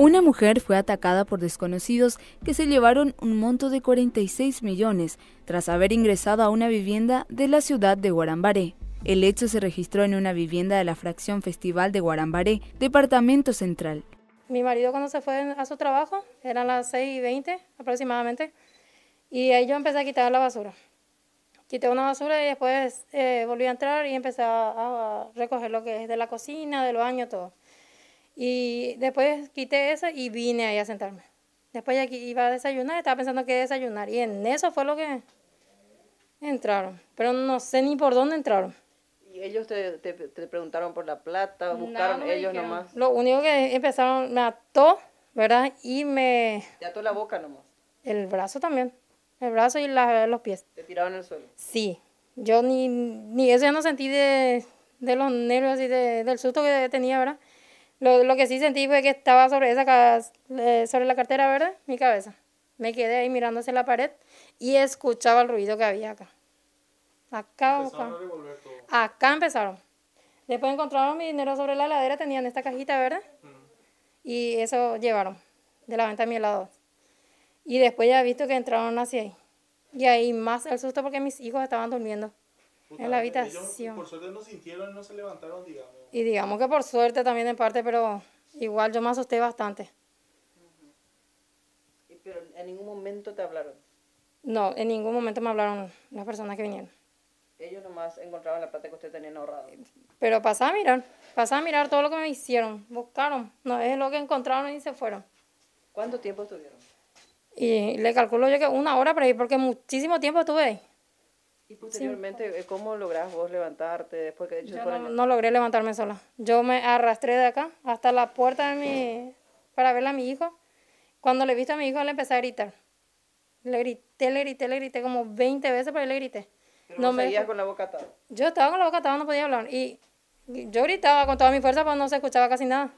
Una mujer fue atacada por desconocidos que se llevaron un monto de 46 millones tras haber ingresado a una vivienda de la ciudad de Guarambaré. El hecho se registró en una vivienda de la fracción Festival de Guarambaré, Departamento Central. Mi marido cuando se fue a su trabajo, eran las 6 y 20 aproximadamente, y ahí yo empecé a quitar la basura. Quité una basura y después eh, volví a entrar y empecé a, a recoger lo que es de la cocina, del baño, todo. Y después quité eso y vine ahí a sentarme. Después ya iba a desayunar, estaba pensando que desayunar. Y en eso fue lo que entraron. Pero no sé ni por dónde entraron. ¿Y ellos te, preguntaron por la plata? ¿Buscaron ellos nomás? Lo único que empezaron, me ató, ¿verdad? Y me... ¿Te ató la boca nomás? El brazo también. El brazo y los pies. ¿Te tiraron el suelo? Sí. Yo ni, ni eso ya no sentí de, los nervios y de, del susto que tenía, ¿verdad? Lo, que sí sentí fue que estaba sobre, esa, eh, sobre la cartera, ¿verdad? Mi cabeza. Me quedé ahí mirándose la pared y escuchaba el ruido que había acá. Acá, empezaron acá. acá empezaron. Después encontraron mi dinero sobre la ladera, tenían esta cajita, ¿verdad? Y eso llevaron de la venta a mi helado. Y después ya he visto que entraron hacia ahí. Y ahí más el susto porque mis hijos estaban durmiendo en la habitación. por suerte no sintieron, no se levantaron, digamos. Y digamos que por suerte también en parte, pero igual yo me asusté bastante. ¿Pero en ningún momento te hablaron? No, en ningún momento me hablaron las personas que vinieron. Ellos nomás encontraban la plata que ustedes tenían ahorrada. Pero pasaba a mirar, pasaba a mirar todo lo que me hicieron, buscaron, no es lo que encontraron y se fueron. ¿Cuánto tiempo estuvieron? Y le calculo yo que una hora pero ahí, porque muchísimo tiempo estuve ahí. Y posteriormente, pues. eh, ¿cómo lográs vos levantarte después que de hecho Yo no, no, logré levantarme sola. Yo me arrastré de acá hasta la puerta de mi... para verle a mi hijo. Cuando le viste a mi hijo, le empecé a gritar. Le grité, le grité, le grité como 20 veces, pero le grité. no me seguías con la boca atada. Yo estaba con la boca atada, no podía hablar. Y yo gritaba con toda mi fuerza, pero no se escuchaba casi nada.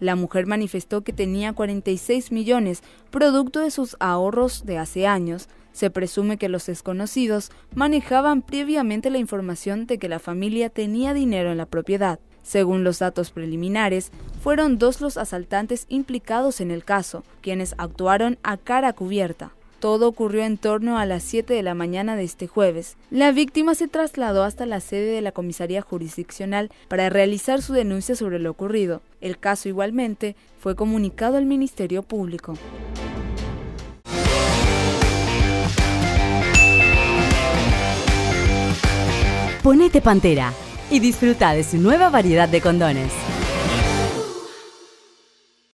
La mujer manifestó que tenía 46 millones, producto de sus ahorros de hace años, se presume que los desconocidos manejaban previamente la información de que la familia tenía dinero en la propiedad. Según los datos preliminares, fueron dos los asaltantes implicados en el caso, quienes actuaron a cara cubierta. Todo ocurrió en torno a las 7 de la mañana de este jueves. La víctima se trasladó hasta la sede de la comisaría jurisdiccional para realizar su denuncia sobre lo ocurrido. El caso igualmente fue comunicado al Ministerio Público. Ponete Pantera y disfruta de su nueva variedad de condones.